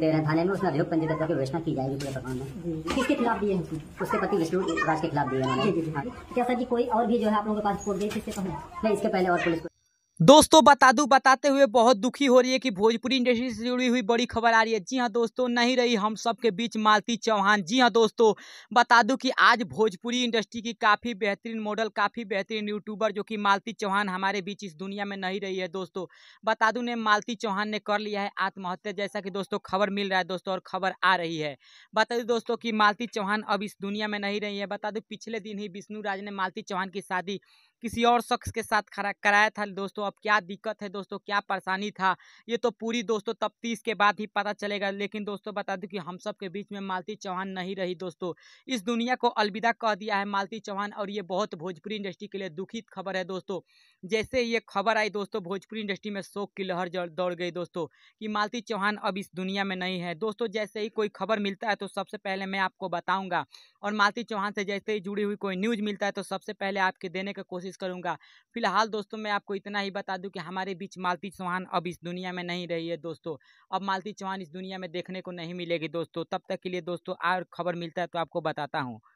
तेरह थाने में उसने अभियोग पंजीकृत करके व्यवस्था की जाएगी पूरे प्रकरण में किसके खिलाफ दिए हैं उसके पति विष्णु राज के खिलाफ दिए हैं हाँ। क्या सर जी कोई और भी जो है आप लोगों के पास रिपोर्ट गई किसके पहले नहीं इसके पहले और पुलिस दोस्तों बता दूं बताते हुए बहुत दुखी हो रही है कि भोजपुरी इंडस्ट्री से जुड़ी हुई बड़ी खबर आ रही है जी हाँ दोस्तों नहीं रही हम सब के बीच मालती चौहान जी हाँ दोस्तों बता दूं कि आज भोजपुरी इंडस्ट्री की काफ़ी बेहतरीन मॉडल काफ़ी बेहतरीन यूट्यूबर जो कि मालती चौहान हमारे बीच इस दुनिया में नहीं रही है दोस्तों बता दूँ ने मालती चौहान ने कर लिया है आत्महत्या जैसा कि दोस्तों खबर मिल रहा है दोस्तों और खबर आ रही है बता दूँ दोस्तों कि मालती चौहान अब इस दुनिया में नहीं रही है बता दूँ पिछले दिन ही विष्णु राज ने मालती चौहान की शादी किसी और शख्स के साथ खड़ा कराया था दोस्तों अब क्या दिक्कत है दोस्तों क्या परेशानी था ये तो पूरी दोस्तों तफ्तीश के बाद ही पता चलेगा लेकिन दोस्तों बता दूं कि हम सब के बीच में मालती चौहान नहीं रही दोस्तों इस दुनिया को अलविदा कह दिया है मालती चौहान और ये बहुत भोजपुरी इंडस्ट्री के लिए दुखित खबर है दोस्तों जैसे ये खबर आई दोस्तों भोजपुरी इंडस्ट्री में शोक की लहर दौड़ गई दोस्तों कि मालती चौहान अब इस दुनिया में नहीं है दोस्तों जैसे ही कोई खबर मिलता है तो सबसे पहले मैं आपको बताऊंगा और मालती चौहान से जैसे ही जुड़ी हुई कोई न्यूज़ मिलता है तो सबसे पहले आपके देने का कोशिश कोशिश करूँगा फिलहाल दोस्तों मैं आपको इतना ही बता दूँ कि हमारे बीच मालती चौहान अब इस दुनिया में नहीं रही है दोस्तों अब मालती चौहान इस दुनिया में देखने को नहीं मिलेगी दोस्तों तब तक के लिए दोस्तों और खबर मिलता है तो आपको बताता हूँ